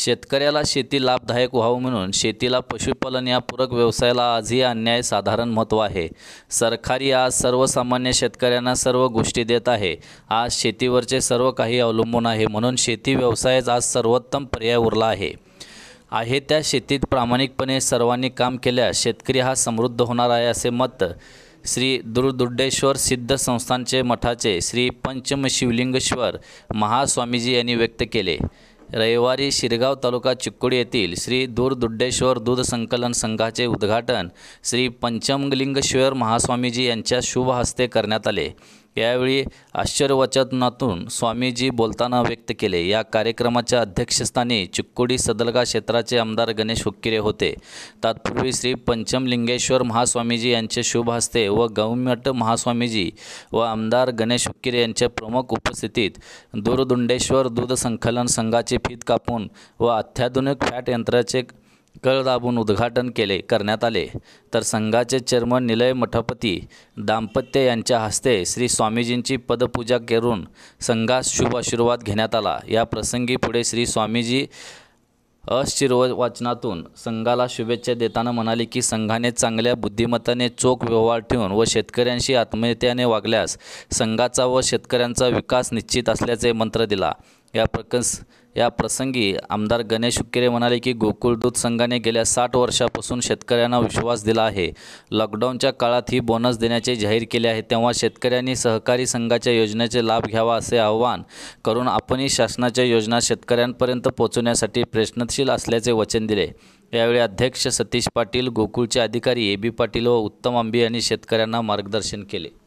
शेतकऱ्याला शेती लाभदायक व्हावं म्हणून शेतीला पशुपालन या पूरक व्यवसायाला आजही अन्याय साधारण महत्त्व आहे सरकारी आज सर्वसामान्य शेतकऱ्यांना सर्व गोष्टी देत आहे आज शेतीवरचे सर्व काही अवलंबून आहे म्हणून शेती व्यवसायच आज सर्वोत्तम पर्याय उरला आहे आहे त्या शेतीत प्रामाणिकपणे सर्वांनी काम केल्यास शेतकरी हा समृद्ध होणार आहे असे मत श्री दुर्दुर्डेश्वर सिद्ध संस्थानचे मठाचे श्री पंचमशिवलिंगेश्वर महास्वामीजी यांनी व्यक्त केले रविवारी शिरगाव तालुका चिक्कुड येथील श्री दूरदुड्डेश्वर दूध संकलन संघाचे उद्घाटन श्री पंचमलिंगेश्वर महास्वामीजी यांच्या शुभ हस्ते करण्यात आले यावेळी आश्चर्यवचनातून स्वामीजी बोलताना व्यक्त केले या कार्यक्रमाच्या अध्यक्षस्थानी चिक्कोडी सदलगा क्षेत्राचे आमदार गणेश हुक्किरे होते तत्पूर्वी श्री पंचमलिंगेश्वर महास्वामीजी यांचे शुभ हस्ते व गौमठ महास्वामीजी व आमदार गणेश हुक्किरे यांच्या प्रमुख उपस्थितीत दूरदुंडेश्वर दूध संकलन संघाचे फीत कापून व अत्याधुनिक फॅट यंत्राचे कळ दाबून उद्घाटन केले करण्यात आले तर संघाचे चेअरमन निलय मठपती दाम्पत्य यांच्या हस्ते श्री स्वामीजींची पदपूजा करून संघास शुभ आशीर्वाद घेण्यात आला या प्रसंगी पुढे श्री स्वामीजी अशिर्व वाचनातून संघाला शुभेच्छा देताना म्हणाले की संघाने चांगल्या बुद्धिमत्ताने चोख व्यवहार ठेवून व शेतकऱ्यांशी आत्महत्याने वागल्यास संघाचा व शेतकऱ्यांचा विकास निश्चित असल्याचे मंत्र दिला या प्रकस या प्रसंगी आमदार गणेश हुक्केरे म्हणाले की गोकुळ दूध संघाने गेल्या साठ वर्षापासून शेतकऱ्यांना विश्वास दिला आहे लॉकडाऊनच्या काळात ही बोनस देण्याचे जाहीर केले आहे तेव्हा शेतकऱ्यांनी सहकारी संघाच्या योजनेचे लाभ घ्यावा असे आव्हान करून आपणही शासनाच्या योजना शेतकऱ्यांपर्यंत पोहोचवण्यासाठी प्रयत्नशील असल्याचे वचन दिले यावेळी अध्यक्ष सतीश पाटील गोकुळचे अधिकारी ए बी पाटील व उत्तम आंबी यांनी शेतकऱ्यांना मार्गदर्शन केले